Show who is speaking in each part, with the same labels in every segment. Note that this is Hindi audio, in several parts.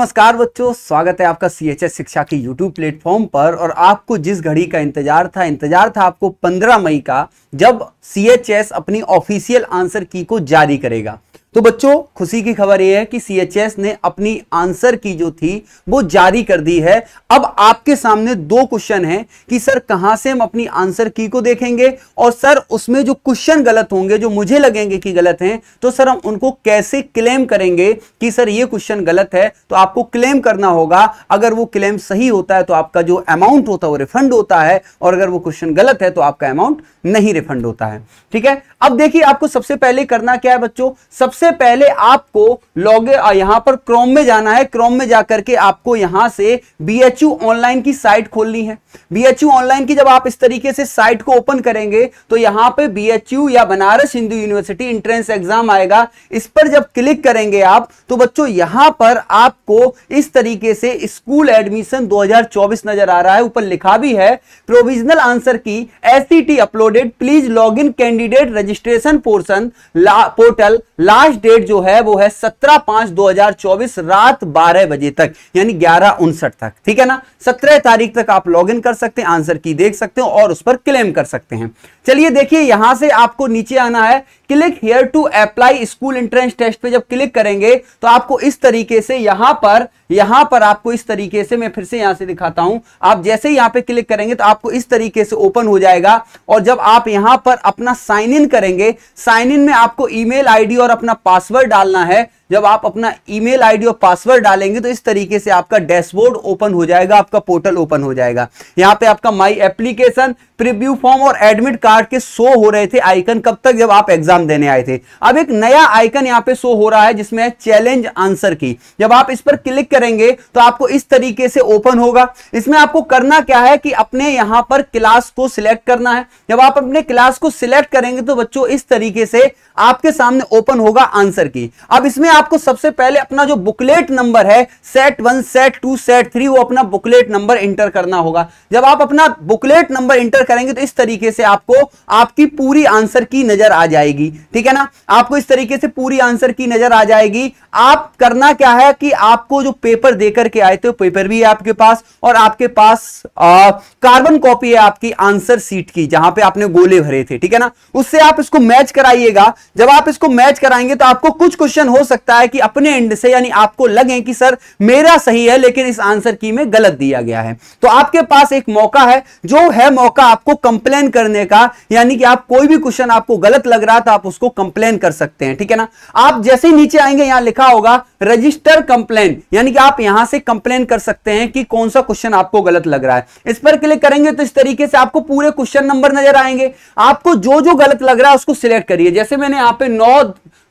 Speaker 1: नमस्कार बच्चों स्वागत है आपका सी एच एस शिक्षा की यूट्यूब प्लेटफॉर्म पर और आपको जिस घड़ी का इंतजार था इंतजार था आपको 15 मई का जब सी एच एस अपनी ऑफिशियल आंसर की को जारी करेगा तो बच्चों खुशी की खबर यह है कि सीएचएस ने अपनी आंसर की जो थी वो जारी कर दी है अब आपके सामने दो क्वेश्चन हैं कि सर कहां से हम अपनी आंसर की को देखेंगे और सर उसमें जो क्वेश्चन गलत होंगे जो मुझे लगेंगे कि गलत हैं तो सर हम उनको कैसे क्लेम करेंगे कि सर ये क्वेश्चन गलत है तो आपको क्लेम करना होगा अगर वो क्लेम सही होता है तो आपका जो अमाउंट होता है वो रिफंड होता है और अगर वो क्वेश्चन गलत है तो आपका अमाउंट नहीं रिफंड होता है ठीक है अब देखिए आपको सबसे पहले करना क्या है बच्चों सबसे सबसे पहले आपको लॉग यहां पर क्रोम में जाना है क्रोम में जाकर के आपको यहां से बी ऑनलाइन की साइट खोलनी है बी ऑनलाइन की जब आप इस तरीके से साइट को ओपन करेंगे तो यहां पे बी या Banaras Hindu University entrance exam आएगा इस पर जब क्लिक करेंगे आप तो बच्चों यहां पर आपको इस तरीके से स्कूल एडमिशन दो नजर आ रहा है ऊपर लिखा भी है provisional answer key is uploaded please log candidate registration portion portal last last date जो है वो है सत्रह पांच दो हजार चौबीस रात बारह बजे तक यानी ग्यारह उनसठ तक ठीक है ना सत्रह तारीख तक आप लॉग इन कर सकते हैं आंसर की देख सकते हो और उस पर क्लेम कर सकते हैं चलिए देखिए यहां से आपको नीचे आना है click here to apply school entrance test पे जब क्लिक करेंगे तो आपको इस तरीके से यहां पर यहां पर आपको इस तरीके से मैं फिर से यहां से दिखाता हूं आप जैसे ही यहां पे क्लिक करेंगे तो आपको इस तरीके से ओपन हो जाएगा और जब आप यहां पर अपना साइन इन करेंगे साइन इन में आपको ईमेल आईडी और अपना पासवर्ड डालना है जब आप अपना ईमेल आईडी और पासवर्ड डालेंगे तो इस तरीके से आपका डैशबोर्ड ओपन हो जाएगा आपका पोर्टल ओपन हो जाएगा यहाँ पे आपका माई एप्लीकेशन प्रिव्यू फॉर्म और एडमिट कार्ड के शो हो रहे थे आइकन कब तक जब आप एग्जाम देने आए थे अब एक नया आइकन यहाँ पे शो हो रहा है जिसमें है चैलेंज आंसर की जब आप इस पर क्लिक करेंगे तो आपको इस तरीके से ओपन होगा इसमें आपको करना क्या है कि अपने यहाँ पर क्लास को सिलेक्ट करना है जब आप अपने क्लास को सिलेक्ट करेंगे तो बच्चों इस तरीके से आपके सामने ओपन होगा आंसर की अब इसमें आपको सबसे पहले अपना जो बुकलेट नंबर है set one set two set three वो अपना बुकलेट नंबर इंटर करना होगा जब आप अपना बुकलेट नंबर इंटर करेंगे तो इस तरीके से आपको आपकी पूरी आंसर की नजर आ जाएगी ठीक है ना आपको इस तरीके से पूरी आंसर की नजर आ जाएगी आप करना क्या है कि आपको जो पेपर देकर के आए थे पेपर भी है आपके पास और आपके पास कार्बन कॉपी है आपकी आंसर सीट की जहां पे आपने गोले भरे थे ठीक है ना उससे आप इसको मैच कराइएगा जब आप इसको मैच कराएंगे तो आपको कुछ क्वेश्चन हो सकता सकता है कि अपने एंड से यानी आपको लगे कि सर मेरा सही है लेकिन इस आंसर की में गलत दिया गया है तो आपके पास एक मौका है जो है मौका आपको कंप्लेन करने का यानी कि आप कोई भी क्वेश्चन आपको गलत लग रहा था तो आप उसको कंप्लेन कर सकते हैं ठीक है ना आप जैसे ही नीचे आएंगे यहां लिखा होगा रजिस्टर कंप्लेन यानी कि आप यहां से कंप्लेन कर सकते हैं कि कौन सा क्वेश्चन आपको गलत लग रहा है इस पर क्लिक करेंगे तो इस तरीके से आपको पूरे क्वेश्चन नंबर नजर आएंगे आपको जो जो गलत लग रहा है उसको सिलेक्ट करिए जैसे मैंने यहां पे नौ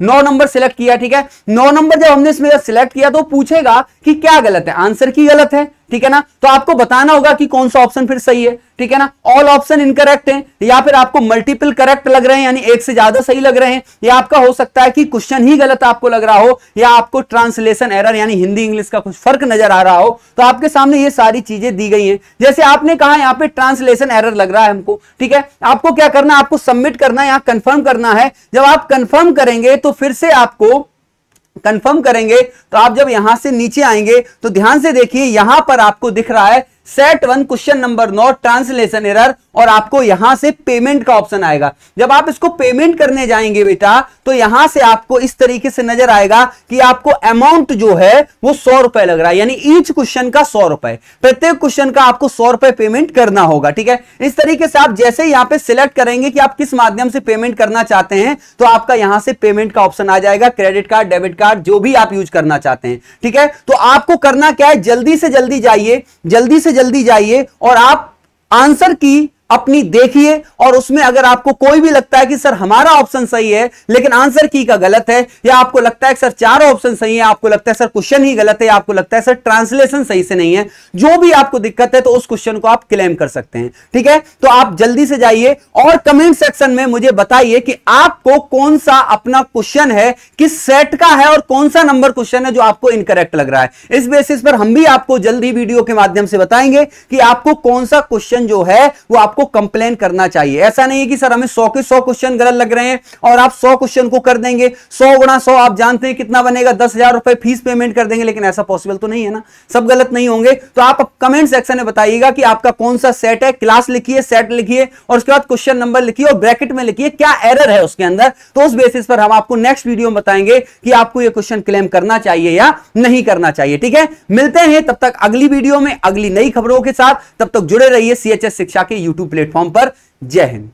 Speaker 1: नौ नंबर सिलेक्ट किया ठीक है नौ नंबर जब हमने इसमें सिलेक्ट किया तो पूछेगा कि क्या गलत है आंसर की गलत है ठीक है ना तो आपको बताना होगा कि कौन सा ऑप्शन फिर सही है ठीक है ना ऑल ऑप्शन इनकरेक्ट है या फिर आपको मल्टीपल करेक्ट लग रहे हैं यानी एक से ज्यादा सही लग रहे हैं या आपका हो सकता है कि क्वेश्चन ही गलत आपको लग रहा हो या आपको ट्रांसलेशन एरर यानी हिंदी इंग्लिश का कुछ फर्क नजर आ रहा हो तो आपके सामने ये सारी चीजें दी गई है जैसे आपने कहा यहाँ पे ट्रांसलेशन एरर लग रहा है हमको ठीक है आपको क्या करना आपको सबमिट करना है यहाँ करना है जब आप कन्फर्म करेंगे तो फिर से आपको कंफर्म करेंगे तो आप जब यहां से नीचे आएंगे तो ध्यान से देखिए यहां पर आपको दिख रहा है सेट वन क्वेश्चन नंबर नौ ट्रांसलेशन एरर और आपको यहां से पेमेंट का ऑप्शन आएगा जब आप इसको पेमेंट करने जाएंगे बेटा तो यहां से आपको इस तरीके से नजर आएगा कि आपको अमाउंट जो है वो सौ रुपए लग रहा है यानी ईच क्वेश्चन का सौ रुपए प्रत्येक क्वेश्चन का आपको सौ रुपए पेमेंट करना होगा ठीक है इस तरीके से आप जैसे यहां पे सिलेक्ट करेंगे कि आप किस माध्यम से पेमेंट करना चाहते हैं तो आपका यहां से पेमेंट का ऑप्शन आ जाएगा क्रेडिट कार्ड डेबिट कार्ड जो भी आप यूज करना चाहते हैं ठीक है तो आपको करना क्या है जल्दी से जल्दी जाइए जल्दी से जल्दी जाइए और आप आंसर की अपनी देखिए और उसमें अगर आपको कोई भी लगता है कि सर हमारा ऑप्शन सही है लेकिन आंसर की का गलत है या आपको लगता है कि सर चार ऑप्शन सही है आपको लगता है सर क्वेश्चन ही गलत है या आपको लगता है सर ट्रांसलेशन सही से नहीं है जो भी आपको दिक्कत है तो उस क्वेश्चन को आप क्लेम कर सकते हैं ठीक है तो आप जल्दी से जाइए और कमेंट सेक्शन में मुझे बताइए कि आपको कौन सा अपना क्वेश्चन है किस सेट का है और कौन सा नंबर क्वेश्चन है जो आपको इनकरेक्ट लग रहा है इस बेसिस पर हम भी आपको जल्दी वीडियो के माध्यम से बताएंगे कि आपको कौन सा क्वेश्चन जो है वो आपको आपको कंप्लेन करना चाहिए ऐसा नहीं है कि सर हमें सौ के सौ क्वेश्चन गलत लग रहे हैं और आप सौ क्वेश्चन को कर देंगे सौ गुणा सौ आप जानते हैं कितना बनेगा दस हजार रुपए फीस पेमेंट कर देंगे लेकिन ऐसा पॉसिबल तो नहीं है ना सब गलत नहीं होंगे तो आप कमेंट सेक्शन में बताइएगा कि आपका कौन सा सेट है क्लास लिखिए सेट लिखिए और उसके बाद क्वेश्चन नंबर लिखिए और ब्रैकेट में लिखिए क्या एरर है उसके अंदर तो उस बेसिस पर हम आपको नेक्स्ट वीडियो में बताएंगे कि आपको यह क्वेश्चन क्लेम करना चाहिए या नहीं करना चाहिए ठीक है मिलते हैं तब तक अगली वीडियो में अगली नई खबरों के साथ तब तक जुड़े रहिए सीएचएस शिक्षा के यूट्यूब प्लेटफॉर्म पर जय हिंद